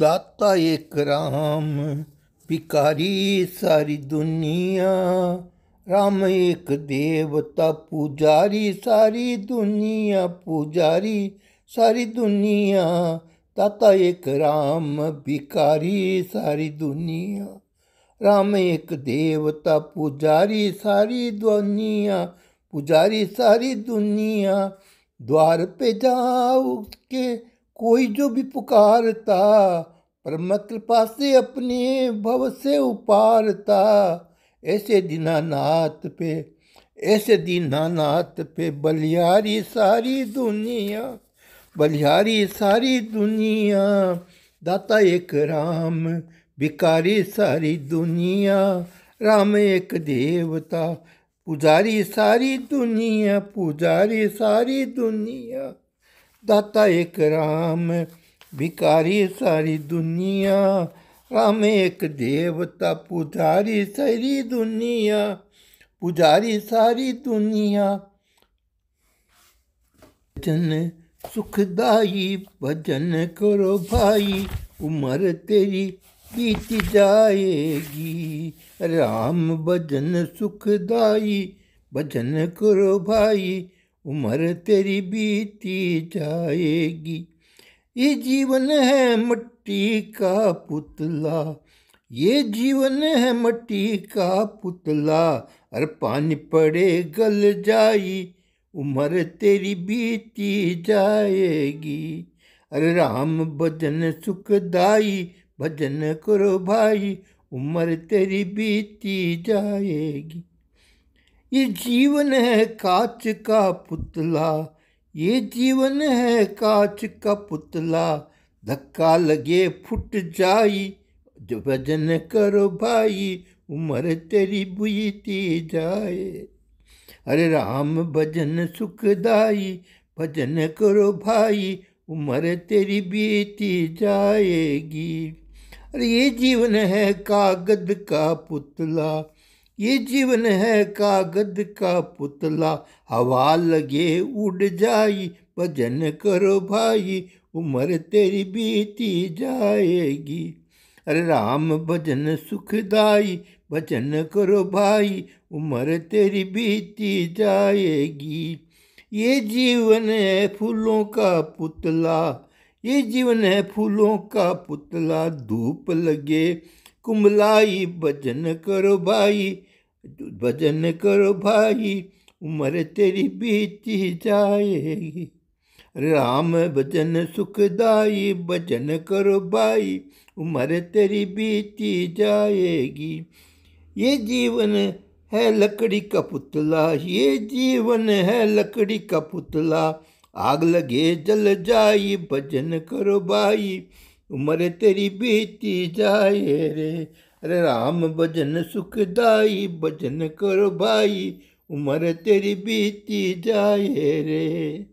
दाता एक राम भिकारी सारी दुनिया राम एक देवता पुजारी सारी दुनिया पुजारी सारी दुनिया दाता एक राम भिकारी सारी दुनिया राम एक देवता पुजारी सारी दुनिया पुजारी सारी दुनिया द्वार पे जाओ उसके कोई जो भी पुकारता परमा कृपा से अपने भव से उपारता ऐसे दीनानाथ पे ऐसे दीनानाथ पे बलिहारी सारी दुनिया बलिहारी सारी दुनिया दाता एक राम भिकारी सारी दुनिया राम एक देवता पुजारी सारी दुनिया पुजारी सारी दुनिया दाता एक राम भिकारी सारी दुनिया राम एक देवता पुजारी सारी दुनिया पुजारी सारी दुनिया भजन सुखदाई भजन करो भाई उम्र तेरी बीत जाएगी राम भजन सुखदाई भजन करो भाई उम्र तेरी बीती जाएगी ये जीवन है मट्टी का पुतला ये जीवन है मट्टी का पुतला अरे पानी पड़े गल जाई उम्र तेरी बीती जाएगी अरे राम भजन सुखदाई भजन करो भाई उम्र तेरी बीती जाएगी ये जीवन है कांच का पुतला ये जीवन है कांच का पुतला धक्का लगे फुट जाई जो भजन करो भाई उम्र तेरी बुझती जाए अरे राम भजन सुखदाई भजन करो भाई उम्र तेरी बीती जाएगी अरे ये जीवन है कागद का पुतला ये जीवन है कागज का पुतला हवा लगे उड़ जाई भजन करो भाई उम्र तेरी बीती जाएगी अरे राम भजन सुखदाई भजन करो भाई उम्र तेरी बीती जाएगी ये जीवन है फूलों का पुतला ये जीवन है फूलों का पुतला धूप लगे कुमलाई भजन करो भाई भजन करो भाई उम्र तेरी बीती जाएगी राम भजन सुखदाई भजन करो भाई उम्र तेरी बीती जाएगी ये जीवन है लकड़ी का पुतला ये जीवन है लकड़ी का पुतला आग लगे जल जाई भजन करो भाई उम्र तेरी बीती जाए रे अरे राम भजन सुखदाई भजन करो भाई उम्र तेरी बीती जाए रे